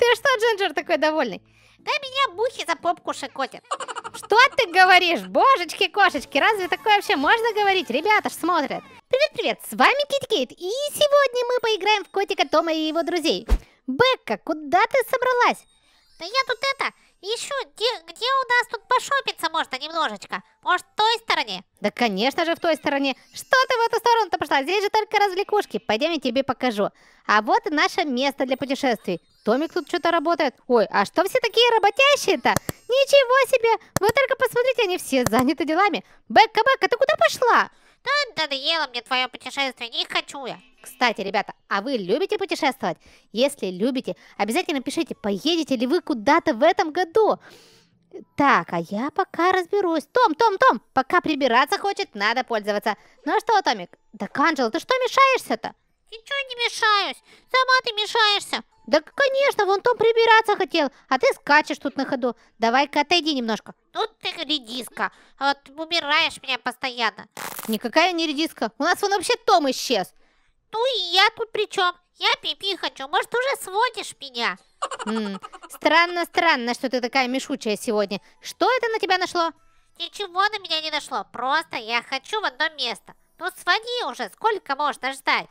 Ты что, Джинджер, такой довольный? Да меня бухи за попку шикотят. Что ты говоришь, божечки-кошечки? Разве такое вообще можно говорить? Ребята ж смотрят. Привет-привет, с вами Киткейт, и сегодня мы поиграем в котика Тома и его друзей. Бекка, куда ты собралась? Да я тут это, еще, где, где у нас тут пошопиться можно немножечко? Может, в той стороне? Да, конечно же, в той стороне. Что ты в эту сторону-то пошла? Здесь же только развлекушки. Пойдем, я тебе покажу. А вот и наше место для путешествий. Томик тут что-то работает. Ой, а что все такие работящие-то? Ничего себе! Вы только посмотрите, они все заняты делами. Бэкка Бэкка, ты куда пошла? Да надоело мне твое путешествие, не хочу я. Кстати, ребята, а вы любите путешествовать? Если любите, обязательно пишите, поедете ли вы куда-то в этом году. Так, а я пока разберусь. Том, Том, Том, пока прибираться хочет, надо пользоваться. Ну что, Томик? Да, Канджела, ты что мешаешься-то? Ничего не мешаюсь, сама ты мешаешься. Да, конечно, вон Том прибираться хотел, а ты скачешь тут на ходу. Давай-ка отойди немножко. Тут ты редиска, а вот убираешь меня постоянно. Никакая не редиска, у нас вон вообще Том исчез. Ну и я тут при чем? Я пипи хочу, может уже сводишь меня? Странно-странно, что ты такая мешучая сегодня. Что это на тебя нашло? Ничего на меня не нашло, просто я хочу в одно место. Ну своди уже, сколько можно ждать?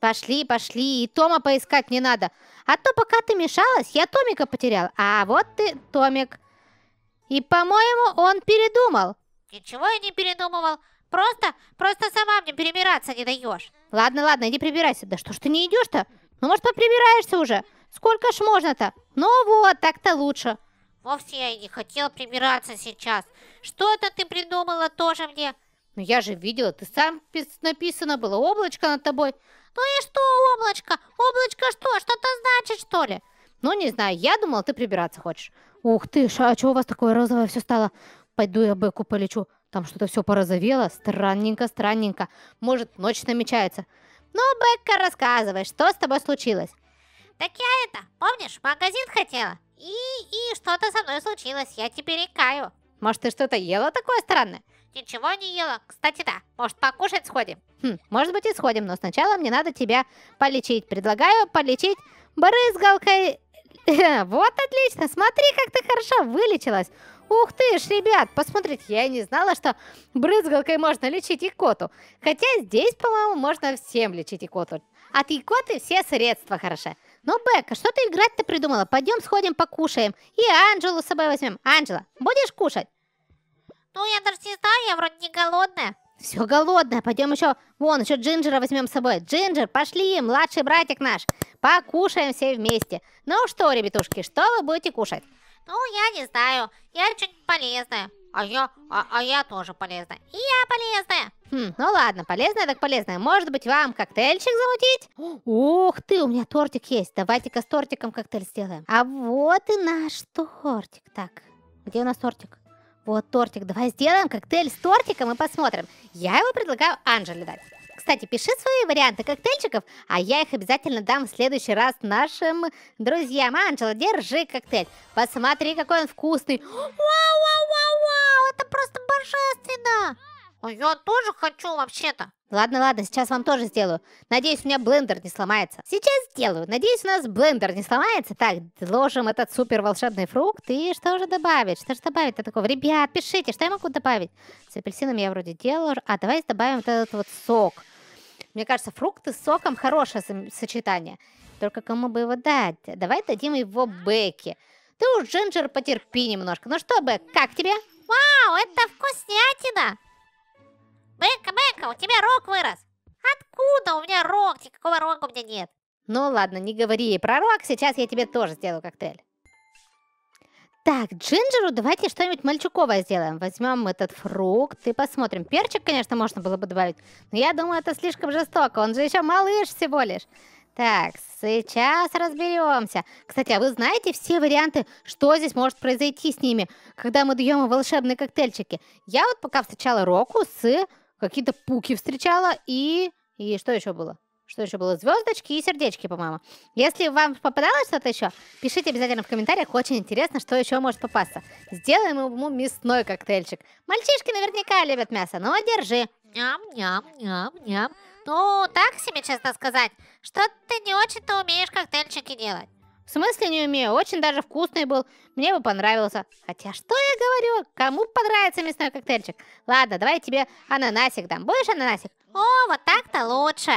Пошли, пошли, и Тома поискать не надо. А то пока ты мешалась, я Томика потерял. А вот ты, Томик. И, по-моему, он передумал. Ничего я не передумывал. Просто, просто сама мне перебираться не даешь. Ладно, ладно, иди прибирайся. Да что ж ты не идешь-то? Ну, может, поприбираешься уже? Сколько ж можно-то? Ну вот, так-то лучше. Вовсе я и не хотел прибираться сейчас. Что это ты придумала тоже мне? Ну я же видела, ты сам написано было облачко над тобой. «Ну и что, облачко? Облачко что? Что-то значит, что ли?» «Ну, не знаю, я думала, ты прибираться хочешь». «Ух ты ж, а чего у вас такое розовое все стало? Пойду я Беку полечу. Там что-то все порозовело. Странненько, странненько. Может, ночь намечается». «Ну, Бекка, рассказывай, что с тобой случилось?» «Так я это, помнишь, в магазин хотела? И, и что-то со мной случилось, я теперь икаю». «Может, ты что-то ела такое странное?» Ничего не ела. Кстати, да. Может, покушать сходим? Хм, может быть и сходим, но сначала мне надо тебя полечить. Предлагаю полечить брызгалкой. вот отлично, смотри, как ты хорошо вылечилась. Ух ты ж, ребят, посмотрите, я не знала, что брызгалкой можно лечить икоту. Хотя здесь, по-моему, можно всем лечить икоту. От икоты все средства хороши. Ну, Бека, что ты играть-то придумала? Пойдем сходим покушаем. И Анджелу с собой возьмем. Анджела, будешь кушать? Ну, я даже не знаю, я вроде не голодная. Все голодное. Пойдем еще, вон, еще Джинджера возьмем с собой. Джинджер, пошли, младший братик наш. Покушаем все вместе. Ну что, ребятушки, что вы будете кушать? Ну, я не знаю. Я что-нибудь полезное. А я, а, а я тоже полезная. И я полезная. Хм, ну ладно, полезная так полезная. Может быть, вам коктейльчик замутить? Ух ты, у меня тортик есть. Давайте-ка с тортиком коктейль сделаем. А вот и наш тортик. Так, где у нас тортик? Вот тортик, давай сделаем коктейль с тортиком и посмотрим. Я его предлагаю Анжеле дать. Кстати, пиши свои варианты коктейльчиков, а я их обязательно дам в следующий раз нашим друзьям. Анжела, держи коктейль. Посмотри, какой он вкусный. Вау, вау, вау, вау, это просто божественно! А я тоже хочу вообще-то. Ладно, ладно, сейчас вам тоже сделаю. Надеюсь, у меня блендер не сломается. Сейчас сделаю. Надеюсь, у нас блендер не сломается. Так, ложим этот супер волшебный фрукт. И что же добавить? Что же добавить-то такого? Ребят, пишите, что я могу добавить? С апельсином я вроде делаю, А давайте добавим вот этот вот сок. Мне кажется, фрукты с соком хорошее сочетание. Только кому бы его дать? Давай дадим его Бекке. Ты уж, Джинджер, потерпи немножко. Ну что, Бек, как тебе? Вау, это вкуснятина! Бэка, Бэка, у тебя рог вырос. Откуда у меня рог? Никакого рога у меня нет. Ну ладно, не говори ей про рог, сейчас я тебе тоже сделаю коктейль. Так, Джинджеру давайте что-нибудь мальчуковое сделаем. Возьмем этот фрукт и посмотрим. Перчик, конечно, можно было бы добавить, но я думаю, это слишком жестоко. Он же еще малыш всего лишь. Так, сейчас разберемся. Кстати, а вы знаете все варианты, что здесь может произойти с ними, когда мы даем им волшебные коктейльчики? Я вот пока встречала Року с какие-то пуки встречала и... И что еще было? Что еще было? Звездочки и сердечки, по-моему. Если вам попадалось что-то еще, пишите обязательно в комментариях. Очень интересно, что еще может попасться. Сделаем ему мясной коктейльчик. Мальчишки наверняка любят мясо. Ну, держи. Ням-ням-ням-ням. Ну, так себе, честно сказать. Что ты не очень-то умеешь коктейльчики делать. В смысле не умею? Очень даже вкусный был. Мне бы понравился. Хотя что я говорю? Кому понравится мясной коктейльчик? Ладно, давай тебе ананасик дам. Будешь ананасик? О, вот так-то лучше.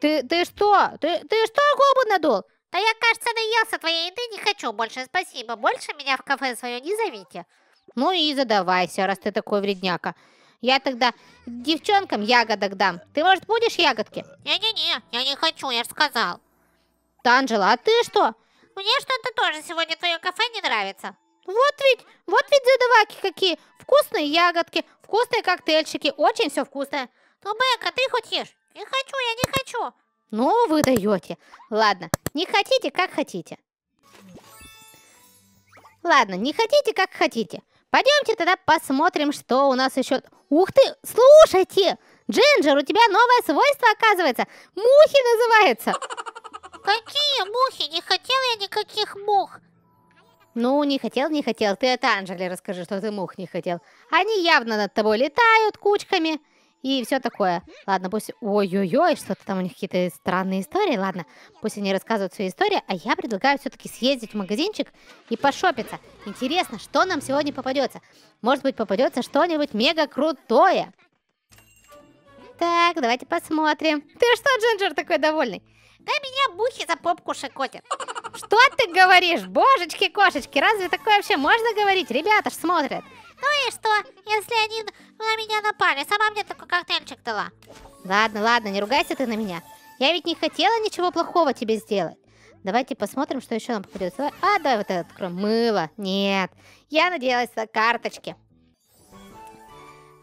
Ты, ты что? Ты, ты что губы надул? Да я, кажется, наелся твоей еды, не хочу больше, спасибо. Больше меня в кафе свое не зовите. Ну и задавайся, раз ты такой вредняка. Я тогда девчонкам ягодок дам. Ты, может, будешь ягодки? Не-не-не, я не хочу, я же сказал. Танжела, а ты что? Мне что-то тоже сегодня твое кафе не нравится. Вот ведь, вот ведь задаваки какие. Вкусные ягодки, вкусные коктейльчики, очень все вкусное. Тубек, ну, а ты хочешь? Не хочу, я не хочу. Ну, вы даете. Ладно, не хотите, как хотите. Ладно, не хотите, как хотите. Пойдемте тогда посмотрим, что у нас еще... Ух ты, слушайте! Джинджер, у тебя новое свойство оказывается. Мухи называется. Какие мухи? Не хотел я никаких мух. Ну, не хотел, не хотел. Ты это Анжеле расскажи, что ты мух не хотел. Они явно над тобой летают кучками и все такое. Ладно, пусть... Ой-ой-ой, что-то там у них какие-то странные истории. Ладно, пусть они рассказывают свою историю, а я предлагаю все-таки съездить в магазинчик и пошопиться. Интересно, что нам сегодня попадется? Может быть, попадется что-нибудь мега крутое? Так, давайте посмотрим. Ты что, Джинджер, такой довольный? Да меня бухи за попку шикотят. Что ты говоришь? Божечки-кошечки, разве такое вообще можно говорить? Ребята ж смотрят. Ну и что, если они на меня напали? Сама мне такой коктейльчик дала. Ладно, ладно, не ругайся ты на меня. Я ведь не хотела ничего плохого тебе сделать. Давайте посмотрим, что еще нам попадется. А, давай вот это откроем. Мыло. Нет. Я надеялась на карточки.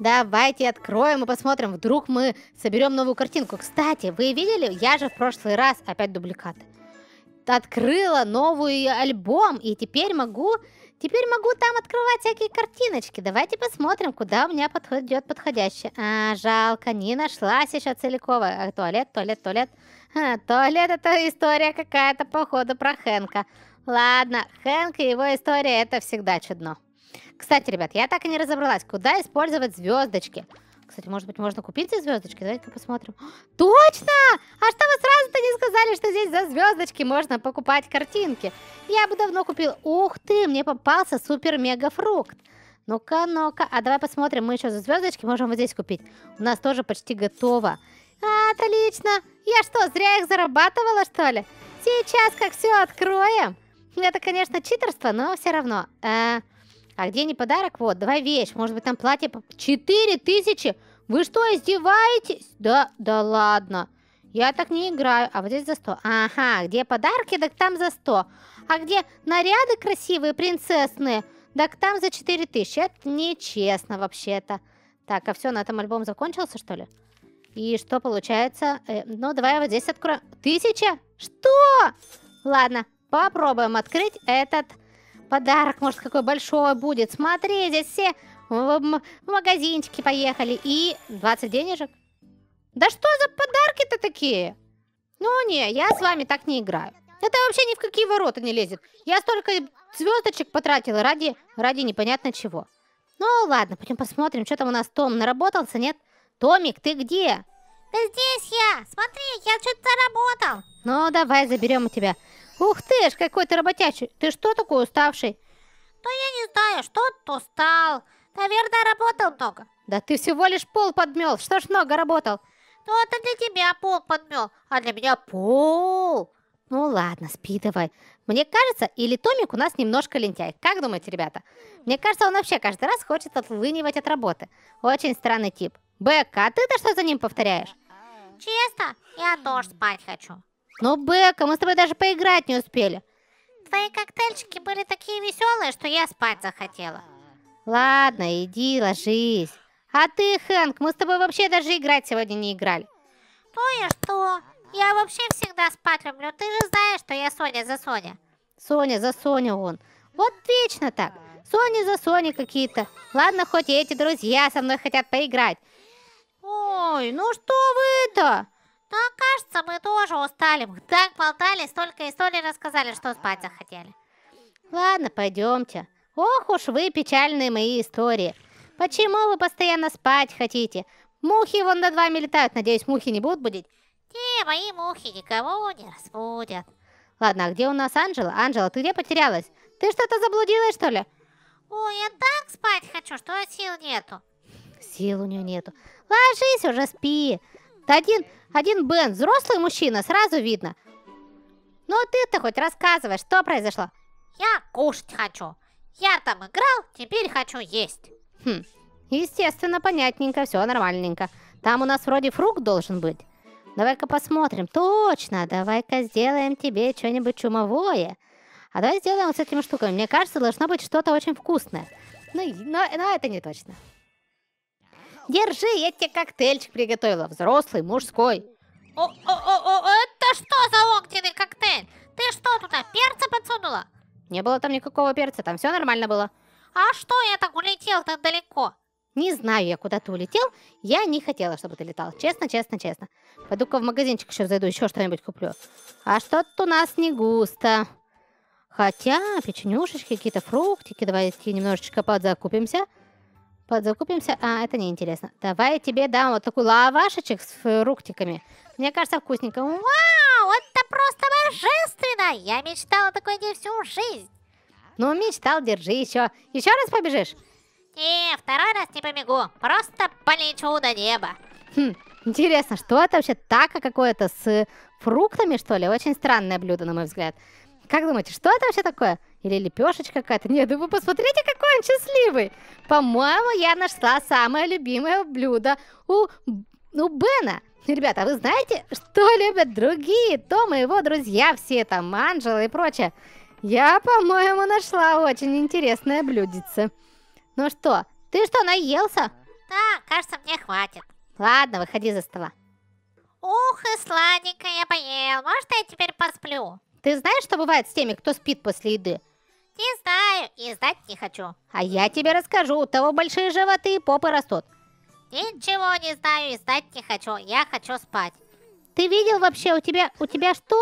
Давайте откроем и посмотрим, вдруг мы соберем новую картинку. Кстати, вы видели, я же в прошлый раз опять дубликат. Открыла новый альбом, и теперь могу, теперь могу там открывать всякие картиночки. Давайте посмотрим, куда у меня подходит подходящее. А, жалко, не нашлась еще целиковая. А, туалет, туалет, туалет. А, туалет это история какая-то, походу, про Хэнка. Ладно, Хэнк и его история это всегда чудно. Кстати, ребят, я так и не разобралась, куда использовать звездочки. Кстати, может быть, можно купить эти звездочки? Давайте-ка посмотрим. Точно! А что вы сразу-то не сказали, что здесь за звездочки можно покупать картинки? Я бы давно купил. Ух ты, мне попался супер-мега-фрукт. Ну-ка, ну-ка. А давай посмотрим, мы еще за звездочки можем вот здесь купить. У нас тоже почти готово. Отлично! Я что, зря их зарабатывала, что ли? Сейчас как все откроем. Это, конечно, читерство, но все равно. Э а где не подарок? Вот, давай вещь. Может быть, там платье Четыре тысячи? Вы что, издеваетесь? Да, да ладно. Я так не играю. А вот здесь за сто. Ага, где подарки, так там за сто. А где наряды красивые, принцессные, так там за четыре тысячи. Это нечестно вообще-то. Так, а все, на этом альбом закончился, что ли? И что получается? Э, ну, давай вот здесь открою. Тысяча? Что? Ладно, попробуем открыть этот подарок, может, какой большой будет. Смотри, здесь все в, магазинчики поехали. И 20 денежек. Да что за подарки-то такие? Ну не, я с вами так не играю. Это вообще ни в какие ворота не лезет. Я столько звездочек потратила ради, ради непонятно чего. Ну ладно, пойдем посмотрим, что там у нас Том наработался, нет? Томик, ты где? Да здесь я, смотри, я что-то заработал. Ну давай заберем у тебя Ух ты ж, какой ты работячий. Ты что такой уставший? Да я не знаю, что то устал. Наверное, работал много. Да ты всего лишь пол подмел. Что ж много работал? Ну, это для тебя пол подмел, а для меня пол. Ну ладно, спи давай. Мне кажется, или Томик у нас немножко лентяй. Как думаете, ребята? Мне кажется, он вообще каждый раз хочет отлынивать от работы. Очень странный тип. Бэк, а ты-то что за ним повторяешь? Честно, я тоже спать хочу. Но, Бека, мы с тобой даже поиграть не успели. Твои коктейльчики были такие веселые, что я спать захотела. Ладно, иди, ложись. А ты, Хэнк, мы с тобой вообще даже играть сегодня не играли. Ну и что? Я вообще всегда спать люблю. Ты же знаешь, что я Соня за Соня. Соня за Соня он. Вот вечно так. Сони за Сони какие-то. Ладно, хоть и эти друзья со мной хотят поиграть. Ой, ну что вы-то? Да, кажется, мы тоже устали. Мы так болтали, столько историй рассказали, что спать захотели. Ладно, пойдемте. Ох уж вы печальные мои истории. Почему вы постоянно спать хотите? Мухи вон над вами летают. Надеюсь, мухи не будут будить? Не, мои мухи никого не разбудят. Ладно, а где у нас Анжела? Анжела, ты где потерялась? Ты что-то заблудилась, что ли? Ой, я так спать хочу, что сил нету. Сил у нее нету. Ложись уже, спи один, один Бен, взрослый мужчина, сразу видно. Ну а ты-то хоть рассказывай, что произошло? Я кушать хочу. Я там играл, теперь хочу есть. Хм, естественно, понятненько, все нормальненько. Там у нас вроде фрукт должен быть. Давай-ка посмотрим. Точно, давай-ка сделаем тебе что-нибудь чумовое. А давай сделаем с этими штуками. Мне кажется, должно быть что-то очень вкусное. Но, ну но, но это не точно. Держи, я тебе коктейльчик приготовила. Взрослый, мужской. О, о, о, о, это что за огненный коктейль? Ты что туда, перца подсунула? Не было там никакого перца, там все нормально было. А что я так улетел так далеко? Не знаю, я куда ты улетел. Я не хотела, чтобы ты летал. Честно, честно, честно. Пойду-ка в магазинчик еще зайду, еще что-нибудь куплю. А что-то у нас не густо. Хотя, печенюшечки, какие-то фруктики. Давайте немножечко подзакупимся. Подзакупимся. А, это неинтересно. Давай я тебе дам вот такой лавашечек с фруктиками. Мне кажется, вкусненько. Вау, это просто божественно! Я мечтала такой день всю жизнь. Ну, мечтал, держи еще. Еще раз побежишь? Не, второй раз не побегу. Просто полечу до неба. Хм, интересно, что это вообще? Тако какое-то с фруктами, что ли? Очень странное блюдо, на мой взгляд. Как думаете, что это вообще такое? Или лепешечка какая-то? Нет, да вы посмотрите, какой он счастливый. По-моему, я нашла самое любимое блюдо у, у Бена. Ребята, а вы знаете, что любят другие То моего друзья, все там, Анжела и прочее? Я, по-моему, нашла очень интересное блюдице. Ну что, ты что, наелся? Да, кажется, мне хватит. Ладно, выходи за стола. Ух, и сладенько я поел. Может, я теперь посплю? Ты знаешь, что бывает с теми, кто спит после еды? Не знаю и знать не хочу. А я тебе расскажу, у того большие животы и попы растут. Ничего не знаю и знать не хочу, я хочу спать. Ты видел вообще, у тебя, у тебя что?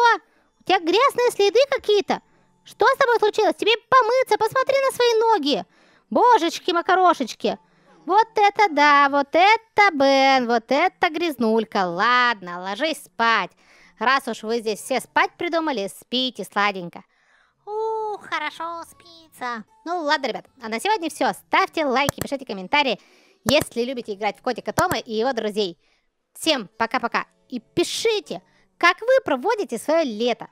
У тебя грязные следы какие-то? Что с тобой случилось? Тебе помыться, посмотри на свои ноги. Божечки-макарошечки. Вот это да, вот это Бен, вот это грязнулька. Ладно, ложись спать. Раз уж вы здесь все спать придумали, спите сладенько. Ух, хорошо спится. Ну ладно, ребят, а на сегодня все. Ставьте лайки, пишите комментарии, если любите играть в котика Тома и его друзей. Всем пока-пока. И пишите, как вы проводите свое лето.